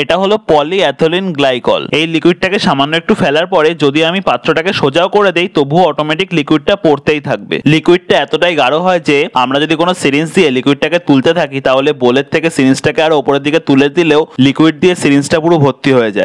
এটা হলো অ্যাথলিন গ্লাইকল এই লিকুইডটাকে সামান্য একটু ফেলার পরে যদি আমি পাত্রটাকে সোজাও করে দেই তবুও অটোমেটিক লিকুইডটা পড়তেই থাকবে লিকুইডটা এতটাই গাঢ় হয় যে আমরা যদি কোনো সিরিঞ্জ দিয়ে লিকুইডটাকে তুলতে থাকি তাহলে বোলের থেকে সিরিঞ্জটাকে আর ওপরের দিকে তুলে দিলেও লিকুইড দিয়ে সিরিঞ্জটা পুরো ভর্তি হয়ে যায়